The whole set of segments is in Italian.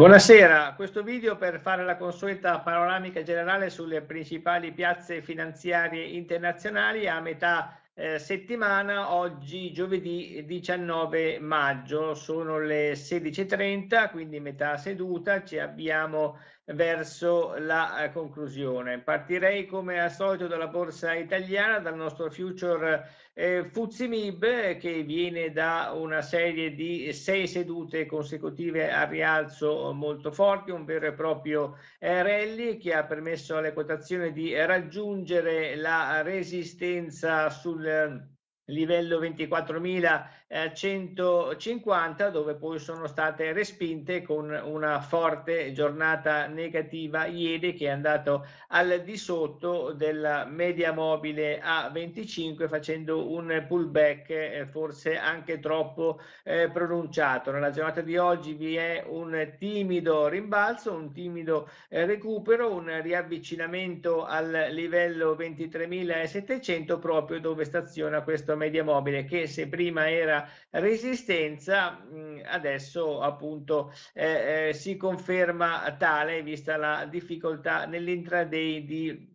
Buonasera, questo video per fare la consueta panoramica generale sulle principali piazze finanziarie internazionali a metà eh, settimana, oggi giovedì 19 maggio, sono le 16.30, quindi metà seduta, ci abbiamo verso la eh, conclusione. Partirei come al solito dalla borsa italiana, dal nostro future eh, Fuzimib che viene da una serie di sei sedute consecutive a rialzo molto forti, un vero e proprio eh, rally che ha permesso alle quotazioni di raggiungere la resistenza sul livello 24.150 eh, dove poi sono state respinte con una forte giornata negativa ieri che è andato al di sotto della media mobile a 25 facendo un pullback eh, forse anche troppo eh, pronunciato. Nella giornata di oggi vi è un timido rimbalzo, un timido eh, recupero, un riavvicinamento al livello 23.700 proprio dove staziona questo media mobile che se prima era resistenza mm, adesso appunto eh, eh, si conferma tale vista la difficoltà nell'intraday di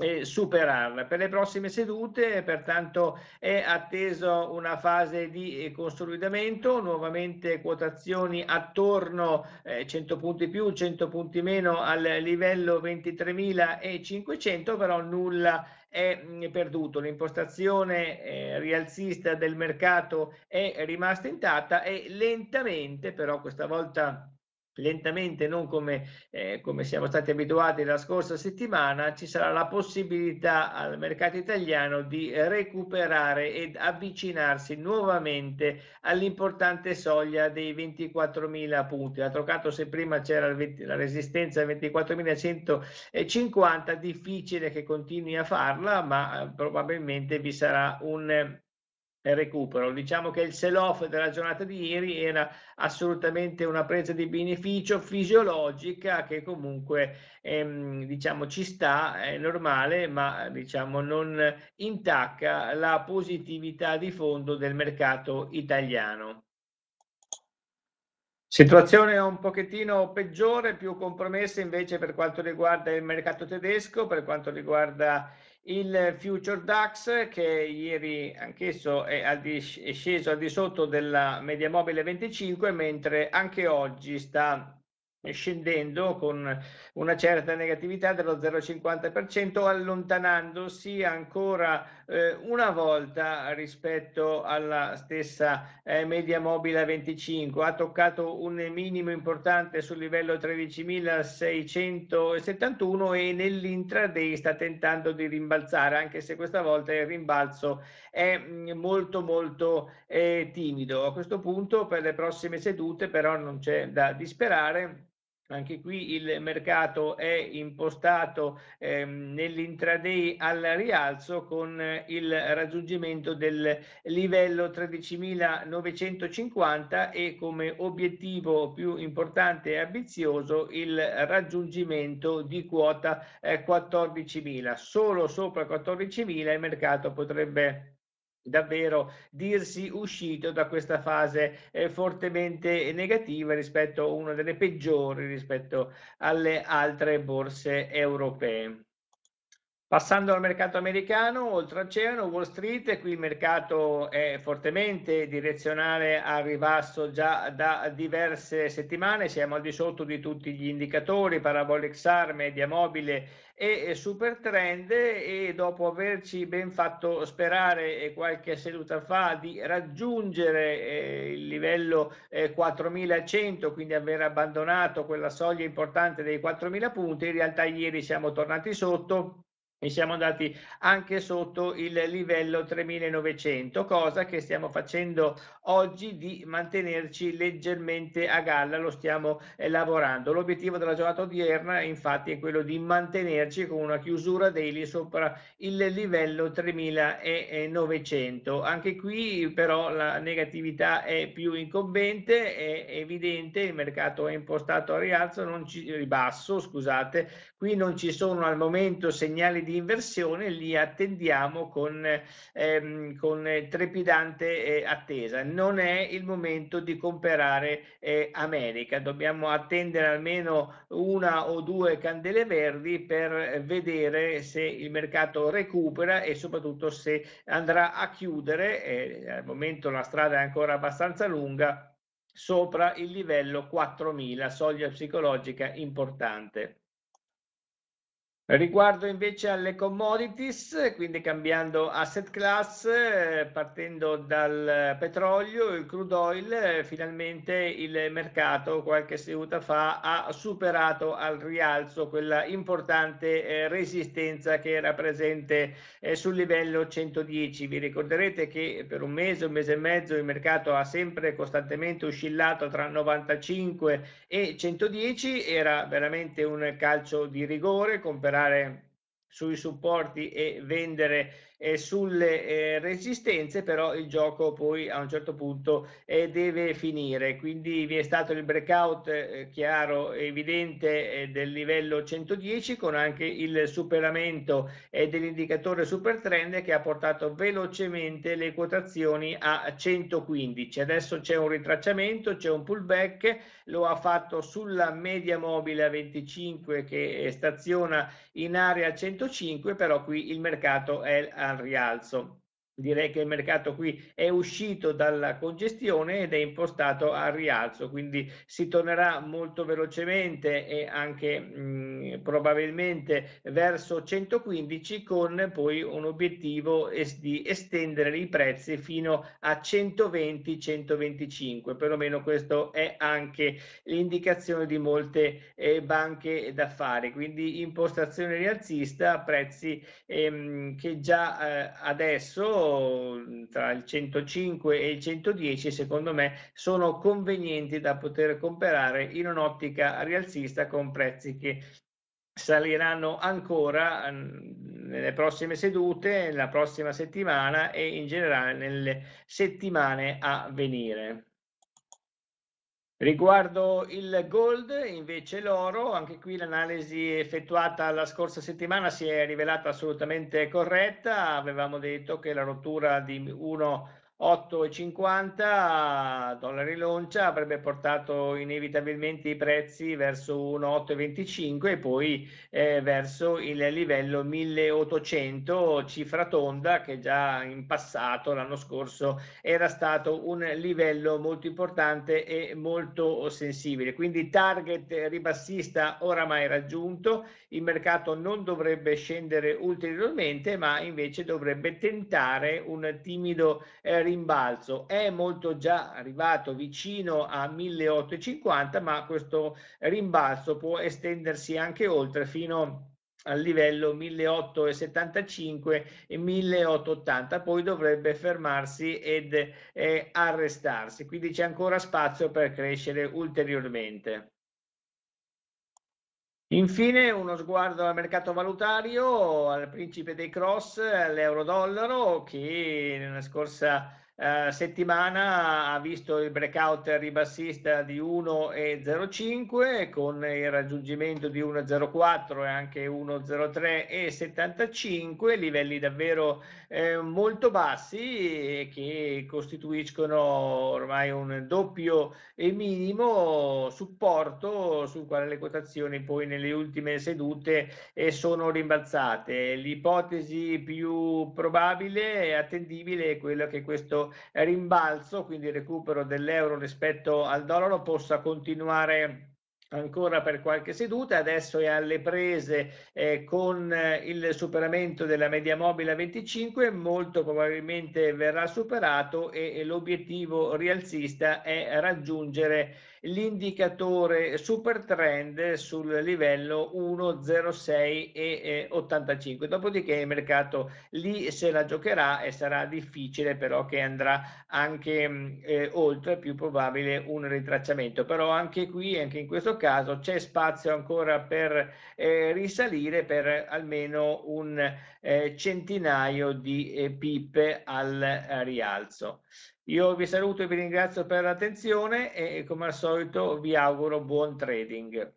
eh, superarla. Per le prossime sedute pertanto è attesa una fase di eh, consolidamento, nuovamente quotazioni attorno eh, 100 punti più, 100 punti meno al livello 23.500, però nulla è mm, perduto, l'impostazione eh, rialzista del mercato è rimasta intatta e lentamente, però questa volta lentamente, non come, eh, come, siamo stati abituati la scorsa settimana, ci sarà la possibilità al mercato italiano di recuperare ed avvicinarsi nuovamente all'importante soglia dei 24.000 punti. D'altro canto, se prima c'era la resistenza 24.150, difficile che continui a farla, ma eh, probabilmente vi sarà un recupero. Diciamo che il sell-off della giornata di ieri era assolutamente una presa di beneficio fisiologica che comunque ehm, diciamo ci sta, è normale, ma diciamo non intacca la positività di fondo del mercato italiano. Situazione un pochettino peggiore, più compromessa invece per quanto riguarda il mercato tedesco, per quanto riguarda il future DAX che ieri anch'esso è, è sceso al di sotto della media mobile 25, mentre anche oggi sta scendendo con una certa negatività dello 0,50%, allontanandosi ancora eh, una volta rispetto alla stessa eh, media mobile a 25, ha toccato un minimo importante sul livello 13.671 e nell'intraday sta tentando di rimbalzare, anche se questa volta il rimbalzo è mm, molto molto eh, timido. A questo punto per le prossime sedute però non c'è da disperare anche qui il mercato è impostato ehm, nell'intraday al rialzo con eh, il raggiungimento del livello 13.950 e come obiettivo più importante e ambizioso il raggiungimento di quota eh, 14.000. Solo sopra 14.000 il mercato potrebbe davvero dirsi uscito da questa fase eh, fortemente negativa rispetto a una delle peggiori rispetto alle altre borse europee. Passando al mercato americano, oltreoceano, Wall Street, qui il mercato è fortemente direzionale al ribasso già da diverse settimane, siamo al di sotto di tutti gli indicatori, parabolic SAR, media mobile e super trend e dopo averci ben fatto sperare qualche seduta fa di raggiungere eh, il livello 4100 eh, quindi aver abbandonato quella soglia importante dei 4000 punti in realtà ieri siamo tornati sotto e siamo andati anche sotto il livello 3900, cosa che stiamo facendo oggi di mantenerci leggermente a galla, lo stiamo eh, lavorando. L'obiettivo della giornata odierna infatti è quello di mantenerci con una chiusura daily sopra il livello 3900. Anche qui però la negatività è più incombente, è evidente, il mercato è impostato a rialzo, non ci, ribasso, scusate, qui non ci sono al momento segnali di di inversione li attendiamo con, ehm, con trepidante eh, attesa. Non è il momento di comprare eh, America, dobbiamo attendere almeno una o due candele verdi per vedere se il mercato recupera e soprattutto se andrà a chiudere, eh, al momento la strada è ancora abbastanza lunga, sopra il livello 4000, soglia psicologica importante. Riguardo invece alle commodities, quindi cambiando asset class, eh, partendo dal eh, petrolio, il crude oil, eh, finalmente il mercato qualche seduta fa ha superato al rialzo quella importante resistenza che era presente sul livello 110. Vi ricorderete che per un mese, un mese e mezzo il mercato ha sempre costantemente oscillato tra 95 e 110, era veramente un calcio di rigore comparato lavorare sui supporti e vendere eh, sulle eh, resistenze, però il gioco poi a un certo punto eh, deve finire. Quindi vi è stato il breakout eh, chiaro, evidente eh, del livello 110 con anche il superamento eh, dell'indicatore super trend che ha portato velocemente le quotazioni a 115. Adesso c'è un ritracciamento, c'è un pullback, lo ha fatto sulla media mobile a 25 che staziona in area 105, però qui il mercato è a al rialzo direi che il mercato qui è uscito dalla congestione ed è impostato al rialzo, quindi si tornerà molto velocemente e anche mh, probabilmente verso 115 con poi un obiettivo es di estendere i prezzi fino a 120-125, perlomeno questo è anche l'indicazione di molte eh, banche d'affari, quindi impostazione rialzista, a prezzi ehm, che già eh, adesso tra il 105 e il 110 secondo me sono convenienti da poter comprare in un'ottica rialzista con prezzi che saliranno ancora mm, nelle prossime sedute, la prossima settimana e in generale nelle settimane a venire. Riguardo il gold, invece l'oro, anche qui l'analisi effettuata la scorsa settimana si è rivelata assolutamente corretta, avevamo detto che la rottura di 1 8,50 dollari l'oncia avrebbe portato inevitabilmente i prezzi verso 1,825 e poi eh, verso il livello 1800, cifra tonda che già in passato l'anno scorso era stato un livello molto importante e molto sensibile. Quindi target ribassista oramai raggiunto, il mercato non dovrebbe scendere ulteriormente ma invece dovrebbe tentare un timido eh, rimbalzo, è molto già arrivato vicino a 1850, ma questo rimbalzo può estendersi anche oltre fino al livello 1875 e 1880, poi dovrebbe fermarsi ed eh, arrestarsi, quindi c'è ancora spazio per crescere ulteriormente. Infine uno sguardo al mercato valutario, al principe dei cross, all'euro-dollaro che nella scorsa eh, settimana ha visto il breakout ribassista di 1,05 con il raggiungimento di 1,04 e anche 1,03 e 75, livelli davvero eh, molto bassi che costituiscono ormai un doppio e minimo supporto sul quale le quotazioni poi nelle ultime sedute eh, sono rimbalzate. L'ipotesi più probabile e attendibile è quella che questo rimbalzo, quindi recupero dell'euro rispetto al dollaro, possa continuare ancora per qualche seduta, adesso è alle prese eh, con eh, il superamento della media mobile a 25, molto probabilmente verrà superato e, e l'obiettivo rialzista è raggiungere l'indicatore super trend sul livello 1,06 e 85. Dopodiché il mercato lì se la giocherà e sarà difficile però che andrà anche mm, eh, oltre, più probabile un ritracciamento. Però anche qui, anche in questo caso, caso c'è spazio ancora per eh, risalire per almeno un eh, centinaio di eh, pippe al eh, rialzo. Io vi saluto e vi ringrazio per l'attenzione e come al solito vi auguro buon trading.